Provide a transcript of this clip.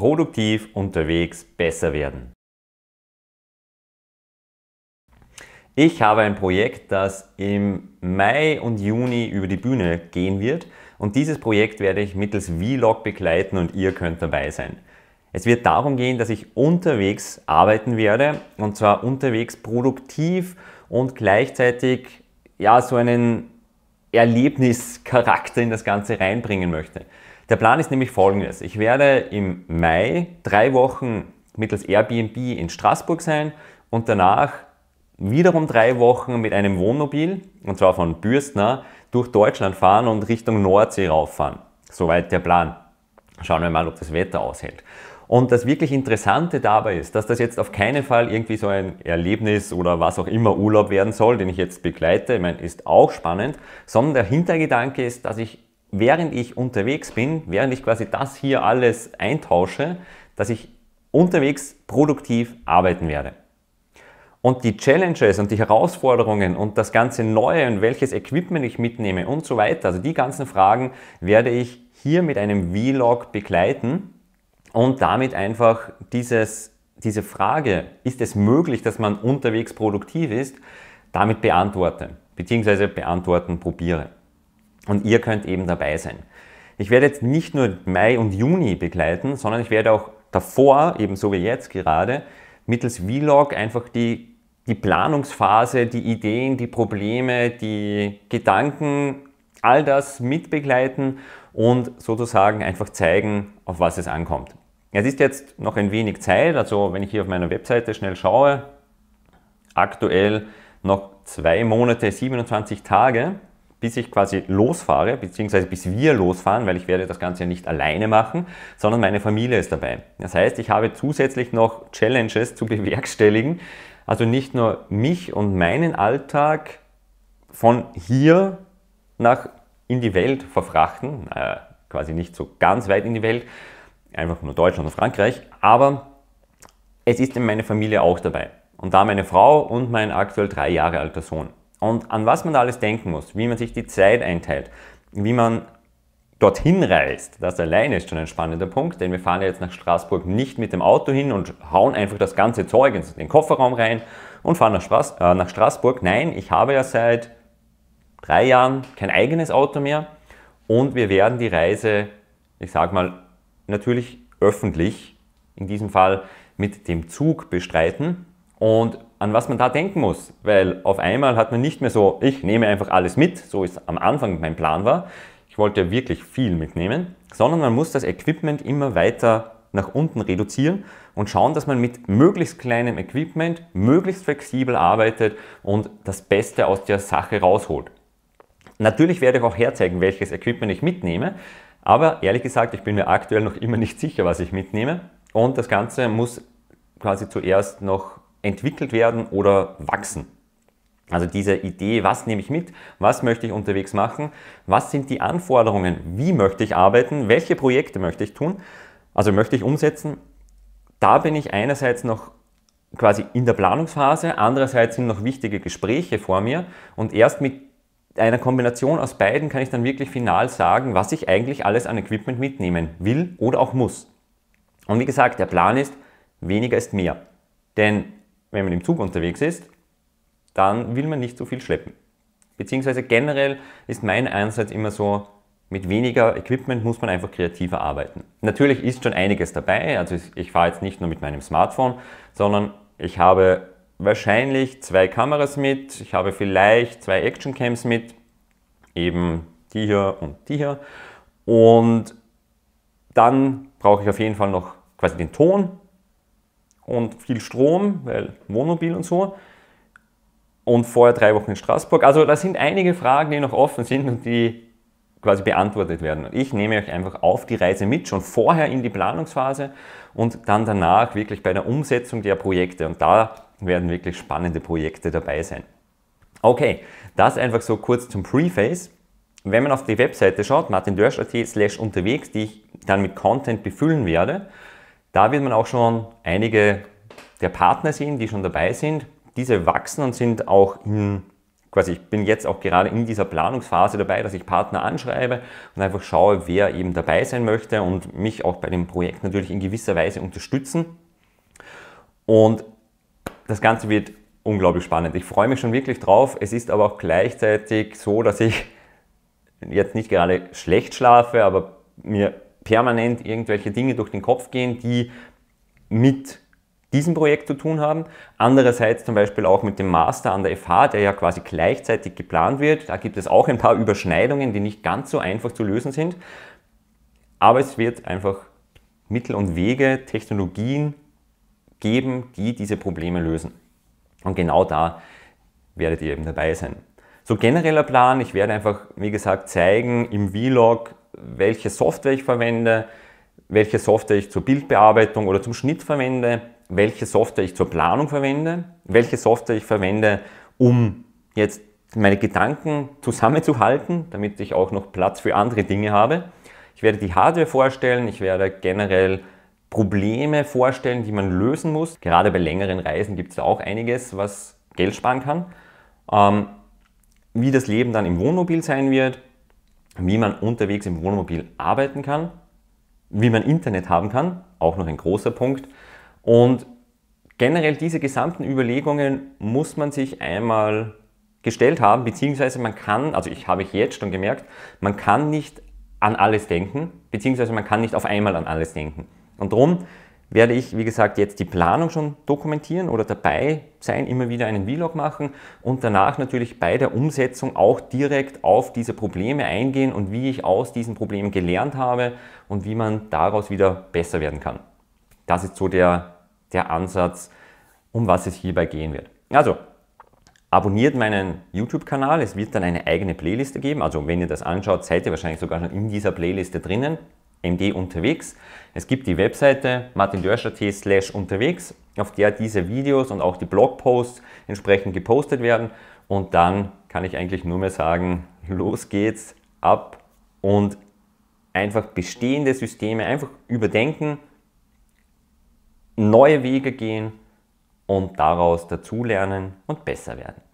produktiv unterwegs besser werden. Ich habe ein Projekt, das im Mai und Juni über die Bühne gehen wird und dieses Projekt werde ich mittels Vlog begleiten und ihr könnt dabei sein. Es wird darum gehen, dass ich unterwegs arbeiten werde und zwar unterwegs produktiv und gleichzeitig ja so einen Erlebnischarakter in das Ganze reinbringen möchte. Der Plan ist nämlich folgendes. Ich werde im Mai drei Wochen mittels Airbnb in Straßburg sein und danach wiederum drei Wochen mit einem Wohnmobil, und zwar von Bürstner, durch Deutschland fahren und Richtung Nordsee rauffahren. Soweit der Plan. Schauen wir mal, ob das Wetter aushält. Und das wirklich Interessante dabei ist, dass das jetzt auf keinen Fall irgendwie so ein Erlebnis oder was auch immer Urlaub werden soll, den ich jetzt begleite, ich meine, ist auch spannend, sondern der Hintergedanke ist, dass ich während ich unterwegs bin, während ich quasi das hier alles eintausche, dass ich unterwegs produktiv arbeiten werde. Und die Challenges und die Herausforderungen und das ganze Neue und welches Equipment ich mitnehme und so weiter, also die ganzen Fragen werde ich hier mit einem Vlog begleiten und damit einfach dieses, diese Frage, ist es möglich, dass man unterwegs produktiv ist, damit beantworten, beziehungsweise beantworten probiere und ihr könnt eben dabei sein. Ich werde jetzt nicht nur Mai und Juni begleiten, sondern ich werde auch davor, ebenso wie jetzt gerade, mittels Vlog einfach die, die Planungsphase, die Ideen, die Probleme, die Gedanken, all das mitbegleiten und sozusagen einfach zeigen, auf was es ankommt. Es ist jetzt noch ein wenig Zeit, also wenn ich hier auf meiner Webseite schnell schaue, aktuell noch zwei Monate, 27 Tage bis ich quasi losfahre, beziehungsweise bis wir losfahren, weil ich werde das Ganze ja nicht alleine machen, sondern meine Familie ist dabei. Das heißt, ich habe zusätzlich noch Challenges zu bewerkstelligen, also nicht nur mich und meinen Alltag von hier nach in die Welt verfrachten, äh, quasi nicht so ganz weit in die Welt, einfach nur Deutschland und Frankreich, aber es ist meine Familie auch dabei. Und da meine Frau und mein aktuell drei Jahre alter Sohn und an was man alles denken muss, wie man sich die Zeit einteilt, wie man dorthin reist, das alleine ist schon ein spannender Punkt, denn wir fahren ja jetzt nach Straßburg nicht mit dem Auto hin und hauen einfach das ganze Zeug in den Kofferraum rein und fahren nach, Straß äh, nach Straßburg. Nein, ich habe ja seit drei Jahren kein eigenes Auto mehr und wir werden die Reise, ich sag mal, natürlich öffentlich, in diesem Fall mit dem Zug bestreiten und an was man da denken muss, weil auf einmal hat man nicht mehr so, ich nehme einfach alles mit, so ist am Anfang mein Plan war. Ich wollte ja wirklich viel mitnehmen, sondern man muss das Equipment immer weiter nach unten reduzieren und schauen, dass man mit möglichst kleinem Equipment möglichst flexibel arbeitet und das Beste aus der Sache rausholt. Natürlich werde ich auch herzeigen, welches Equipment ich mitnehme, aber ehrlich gesagt, ich bin mir aktuell noch immer nicht sicher, was ich mitnehme und das Ganze muss quasi zuerst noch entwickelt werden oder wachsen. Also diese Idee, was nehme ich mit, was möchte ich unterwegs machen, was sind die Anforderungen, wie möchte ich arbeiten, welche Projekte möchte ich tun, also möchte ich umsetzen, da bin ich einerseits noch quasi in der Planungsphase, andererseits sind noch wichtige Gespräche vor mir und erst mit einer Kombination aus beiden kann ich dann wirklich final sagen, was ich eigentlich alles an Equipment mitnehmen will oder auch muss. Und wie gesagt, der Plan ist, weniger ist mehr. Denn wenn man im Zug unterwegs ist, dann will man nicht so viel schleppen. Beziehungsweise generell ist mein Ansatz immer so, mit weniger Equipment muss man einfach kreativer arbeiten. Natürlich ist schon einiges dabei, also ich fahre jetzt nicht nur mit meinem Smartphone, sondern ich habe wahrscheinlich zwei Kameras mit, ich habe vielleicht zwei Actioncams mit, eben die hier und die hier. Und dann brauche ich auf jeden Fall noch quasi den Ton, und viel Strom, weil Wohnmobil und so. Und vorher drei Wochen in Straßburg. Also da sind einige Fragen, die noch offen sind und die quasi beantwortet werden. Und ich nehme euch einfach auf die Reise mit, schon vorher in die Planungsphase und dann danach wirklich bei der Umsetzung der Projekte. Und da werden wirklich spannende Projekte dabei sein. Okay, das einfach so kurz zum Preface. Wenn man auf die Webseite schaut, martindörsch.at slash unterwegs, die ich dann mit Content befüllen werde, da wird man auch schon einige der Partner sehen, die schon dabei sind. Diese wachsen und sind auch in, quasi ich bin jetzt auch gerade in dieser Planungsphase dabei, dass ich Partner anschreibe und einfach schaue, wer eben dabei sein möchte und mich auch bei dem Projekt natürlich in gewisser Weise unterstützen. Und das Ganze wird unglaublich spannend. Ich freue mich schon wirklich drauf. Es ist aber auch gleichzeitig so, dass ich jetzt nicht gerade schlecht schlafe, aber mir permanent irgendwelche Dinge durch den Kopf gehen, die mit diesem Projekt zu tun haben. Andererseits zum Beispiel auch mit dem Master an der FH, der ja quasi gleichzeitig geplant wird. Da gibt es auch ein paar Überschneidungen, die nicht ganz so einfach zu lösen sind. Aber es wird einfach Mittel und Wege, Technologien geben, die diese Probleme lösen. Und genau da werdet ihr eben dabei sein. So genereller Plan, ich werde einfach, wie gesagt, zeigen im Vlog, welche Software ich verwende, welche Software ich zur Bildbearbeitung oder zum Schnitt verwende, welche Software ich zur Planung verwende, welche Software ich verwende, um jetzt meine Gedanken zusammenzuhalten, damit ich auch noch Platz für andere Dinge habe. Ich werde die Hardware vorstellen, ich werde generell Probleme vorstellen, die man lösen muss. Gerade bei längeren Reisen gibt es auch einiges, was Geld sparen kann. Ähm, wie das Leben dann im Wohnmobil sein wird, wie man unterwegs im Wohnmobil arbeiten kann, wie man Internet haben kann, auch noch ein großer Punkt. Und generell diese gesamten Überlegungen muss man sich einmal gestellt haben, beziehungsweise man kann, also ich habe ich jetzt schon gemerkt, man kann nicht an alles denken, beziehungsweise man kann nicht auf einmal an alles denken. Und darum werde ich, wie gesagt, jetzt die Planung schon dokumentieren oder dabei sein, immer wieder einen Vlog machen und danach natürlich bei der Umsetzung auch direkt auf diese Probleme eingehen und wie ich aus diesen Problemen gelernt habe und wie man daraus wieder besser werden kann. Das ist so der, der Ansatz, um was es hierbei gehen wird. Also, abonniert meinen YouTube-Kanal, es wird dann eine eigene Playliste geben. Also, wenn ihr das anschaut, seid ihr wahrscheinlich sogar schon in dieser Playliste drinnen, MD unterwegs. Es gibt die Webseite martindörscher.t slash unterwegs, auf der diese Videos und auch die Blogposts entsprechend gepostet werden. Und dann kann ich eigentlich nur mehr sagen, los geht's, ab und einfach bestehende Systeme einfach überdenken, neue Wege gehen und daraus dazulernen und besser werden.